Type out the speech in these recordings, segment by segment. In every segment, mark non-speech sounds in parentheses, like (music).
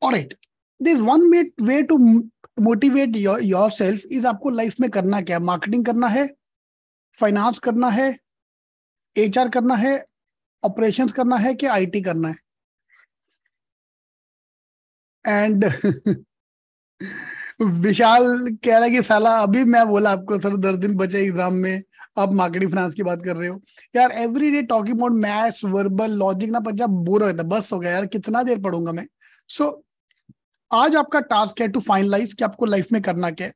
all right there's one way to motivate yourself is आपको life में करना क्या मार्केटिंग करना है फाइनेंस करना है एच करना है ऑपरेशंस करना है कि आईटी करना है एंड (laughs) विशाल कह रहा है कि साला अभी मैं बोला आपको सर दस दिन बचे एग्जाम में आप मार्केटिंग फाइनेंस की बात कर रहे हो यार every day talking about maths verbal logic ना पंजाब बोर हो जाता बस हो गया यार कितना देर पढ़ूंगा मैं सो आज आपका टास्क है टू फाइनलाइज कि आपको लाइफ में करना क्या है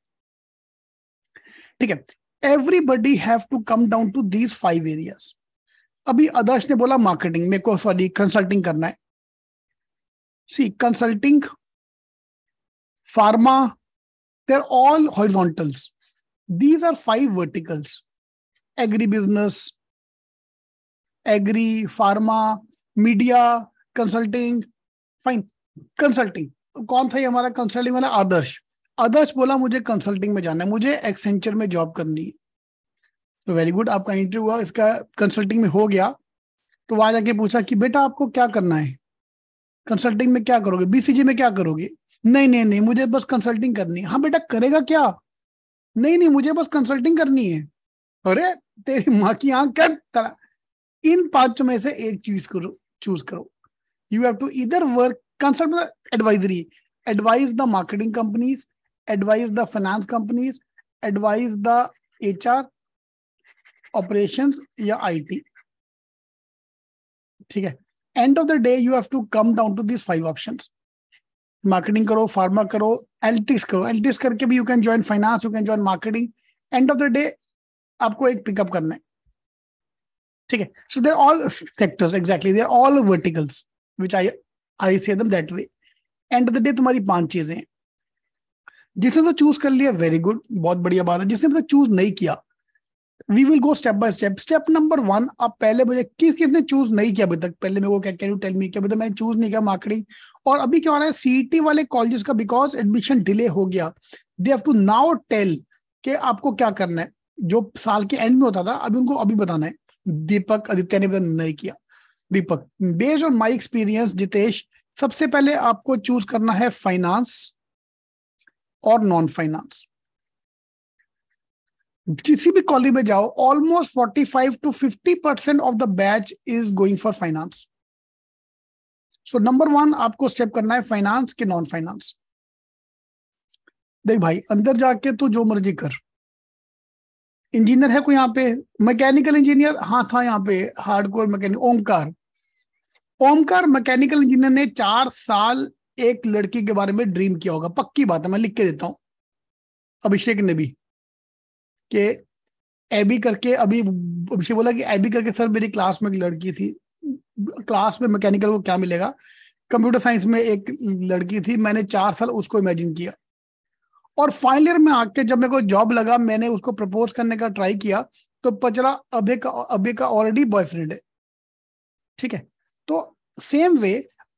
ठीक है everybody have to come down to these five areas अभी आदर्श ने बोला मार्केटिंग मेरे को सॉरी कंसल्टिंग करना है see consulting pharma are all horizontals these are five verticals agri business agri pharma media consulting fine consulting कौन था ये हमारा कंसल्टिंग वाला आदर्श आदर्श बोला मुझे कंसल्टिंग में जाना है मुझे एक्सेंचर में जॉब करनी है तो वेरी गुड आपका इंटरव्यू हुआ इसका कंसल्टिंग में हो गया तो वहां जाके पूछा कि बेटा आपको क्या करना है कंसल्टिंग में क्या करोगे बीसीजी में क्या करोगे नहीं नहीं नहीं मुझे बस कंसल्टिंग करनी है हाँ बेटा करेगा क्या नहीं नहीं मुझे बस कंसल्टिंग करनी है अरे तेरी माँ की आंख कर तरा इन पांचों में से एक चीज करो चूज करो यू हैव टू इधर वर्क मतलब advisory advise the marketing companies advise the finance companies advise the H R operation या आई टी ठीक है end of the day you have to come down to this five option marketing करो pharma करो analytics करो analytics करके भी you can join finance you can join marketing end of the day आपको एक pick up करना है ठीक है सो there all sectors exactly there all verticals which I I से दम that way end of the day तुम्हारी पांच चीजें हैं जिसने तो चूज कर लिया वेरी गुड बहुत बढ़िया बात है जिसने मतलब तो चूज नहीं किया we will go step by step step number one आप पहले मुझे किस किसने चूज नहीं किया अभी तक पहले मेरे को क्या कैन यू टेल मी क्या मैंने चूज नहीं किया माकड़ी और अभी क्या हो रहा है सीटी वाले कॉलेजेस का बिकॉज एडमिशन डिले हो गया they have to now tell के आपको क्या करना है जो साल के एंड में होता था अभी उनको अभी बताना है दीपक आदित्य ने तो नहीं किया Deepak based on my experience Jitesh सबसे पहले आपको चूज करना है फाइनेंस और नॉन फाइनेंस किसी भी कॉलेज में जाओ almost 45 to 50 percent of the batch is going for finance so number one आपको स्टेप करना है फाइनेंस के नॉन फाइनेंस देख भाई अंदर जाके तो जो मर्जी कर इंजीनियर है कोई यहाँ पे मैकेनिकल इंजीनियर हाँ था यहाँ पे hardcore mechanic Omkar Omkar mechanical engineer ने चार साल एक लड़की के बारे में ड्रीम किया होगा पक्की बात है मैं लिख के देता हूँ अभिषेक ने भी के एबी करके अभी अभिषेक बोला कि एबी करके सर मेरी क्लास में एक लड़की थी क्लास में मैकेनिकल को क्या मिलेगा कंप्यूटर साइंस में एक लड़की थी मैंने चार साल उसको इमेजिन किया और फाइनल में आके जब मेरे को जॉब लगा मैंने उसको प्रपोज करने का ट्राई किया तो पचरा अभे का अभे का ऑलरेडी बॉयफ्रेंड है ठीक है तो सेम वे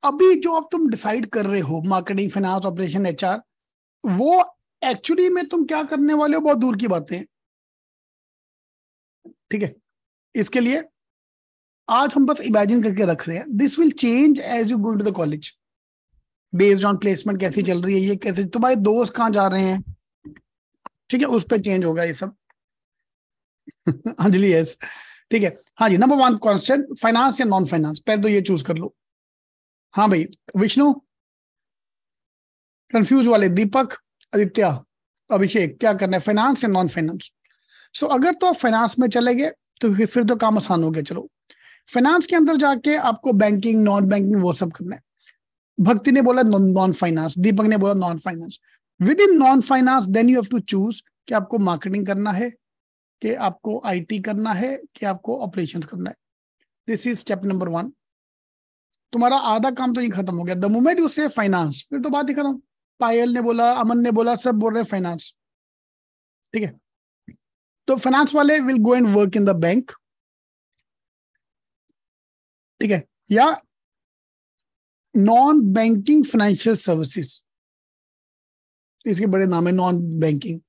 अभी जो अब तुम डिसाइड कर रहे हो मार्केटिंग फाइनेंस ऑपरेशन एच वो एक्चुअली में तुम क्या करने वाले हो बहुत दूर की बातें ठीक है इसके लिए आज हम बस इमेजिन करके रख रहे हैं this will change as you go to the college based on placement कैसी चल रही है ये कैसे तुम्हारे दोस्त कहाँ जा रहे हैं ठीक है उस पर चेंज होगा ये सब अंजलि (laughs) हाँ यस ठीक है हाँ जी नंबर वन कॉन्स्टेंट फाइनेंस या नॉन फाइनेंस पहले तो ये चूज कर लो हाँ भाई विष्णु कंफ्यूज वाले दीपक आदित्य अभिषेक क्या करना है फाइनेंस या नॉन फाइनेंस सो अगर तो आप फाइनेंस में चले गए तो फिर तो काम आसान हो गया चलो फाइनेंस के अंदर जाके आपको बैंकिंग नॉन बैंकिंग वो सब करना है भक्ति ने बोला नॉन फाइनेंस दीपक ने बोला non finance within non finance then you have to choose कि आपको मार्केटिंग करना है कि आपको आईटी करना है कि आपको ऑपरेशंस करना है this is step number one तुम्हारा आधा काम तो ये खत्म हो गया the moment you say finance फिर तो बात ही खत्म पायल ने बोला अमन ने बोला सब बोल रहे फाइनेंस ठीक है तो फाइनेंस वाले will go and work in the bank ठीक है या नॉन बैंकिंग फाइनेंशियल सर्विसेज इसके बड़े नाम है नॉन बैंकिंग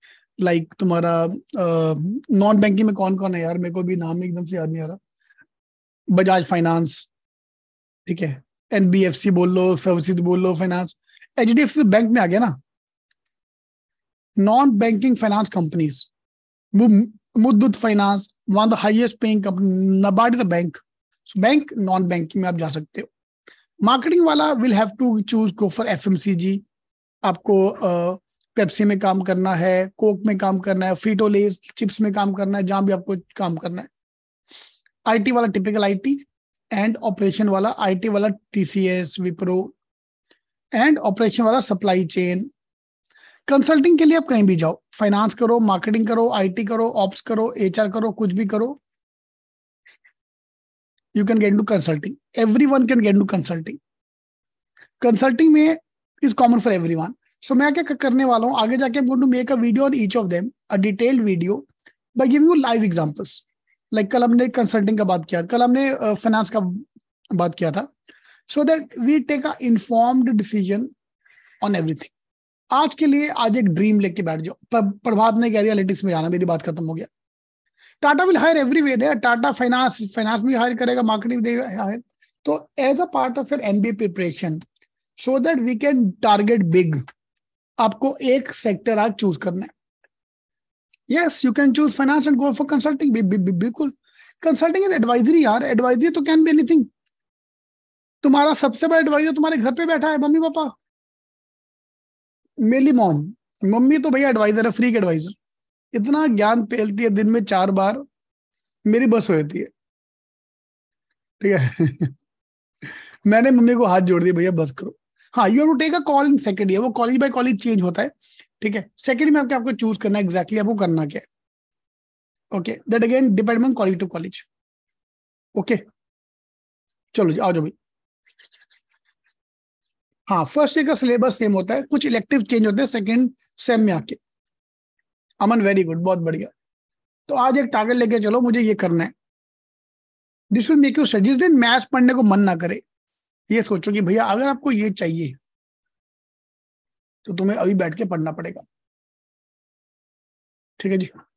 लाइक तुम्हारा नॉन uh, बैंकिंग में कौन कौन है यार मेरे को भी नाम एकदम से याद नहीं आ रहा बजाज फाइनेंस ठीक है एन बोल लो सर्विसेज बोल लो finance H D F C bank में आ गया ना non banking finance companies Muthoot finance one the highest paying company NABARD the bank bank non banking में आप जा सकते हो मार्केटिंग वाला will have to choose go for F आपको पेप्सी में काम करना है कोक में काम करना है फ्रीटो चिप्स में काम करना है जहां भी आपको काम करना है आईटी वाला टिपिकल आईटी एंड ऑपरेशन वाला आईटी वाला टीसीएस विप्रो एंड ऑपरेशन वाला सप्लाई चेन कंसल्टिंग के लिए आप कहीं भी जाओ फाइनेंस करो मार्केटिंग करो आईटी करो ऑप्स करो एचआर करो कुछ भी करो you can get to consulting everyone can get to consulting consulting में is common for everyone so मैं क्या करने वाला हूँ आगे जाके going to make a video on each of them a detailed video by give you live examples like कल हमने कंसल्टिंग का बात किया कल हमने फाइनेंस uh, का बात किया था so that we take a informed decision on everything आज के लिए आज एक ड्रीम लेके बैठ जाओ प्रभात ने कह दिया एलिटिक्स में जाना मेरी बात खत्म हो गया Tata will hire everywhere there Tata finance finance भी हायर करेगा मार्केटिंग भी हायर तो as a part of your MBA preparation so that we can target big आपको एक सेक्टर आज चूज करना है yes you can choose finance and go for consulting बिल्कुल कंसल्टिंग इज एडवाइजरी यार एडवाइजरी तो कैन बी एनीथिंग तुम्हारा सबसे बड़ा एडवाइजर तो तुम्हारे घर पे बैठा है मम्मी पापा मेरी मॉम मम्मी तो भैया एडवाइजर है फ्री के एडवाइजर इतना ज्ञान फैलती है दिन में चार बार मेरी बस हो जाती है ठीक है (laughs) मैंने मम्मी को हाथ जोड़ दिया भैया बस करो हाँ you to take a call in second year वो कॉलेज बाय कॉलेज चेंज होता है ठीक है सेकेंड में आपके आपको चूज करना है एग्जैक्टली आपको करना क्या है okay that again depend on college to college okay चलो जी आ जाओ भाई हाँ फर्स्ट ईयर का सिलेबस सेम होता है कुछ इलेक्टिव चेंज होते हैं सेकेंड सेम में आके अमन वेरी गुड बहुत बढ़िया तो आज एक टारगेट लेके चलो मुझे ये करना है दिस विल मेक यू जिस दिन मैथ्स पढ़ने को मन ना करे ये सोचो कि भैया अगर आपको ये चाहिए तो तुम्हें अभी बैठ के पढ़ना पड़ेगा ठीक है जी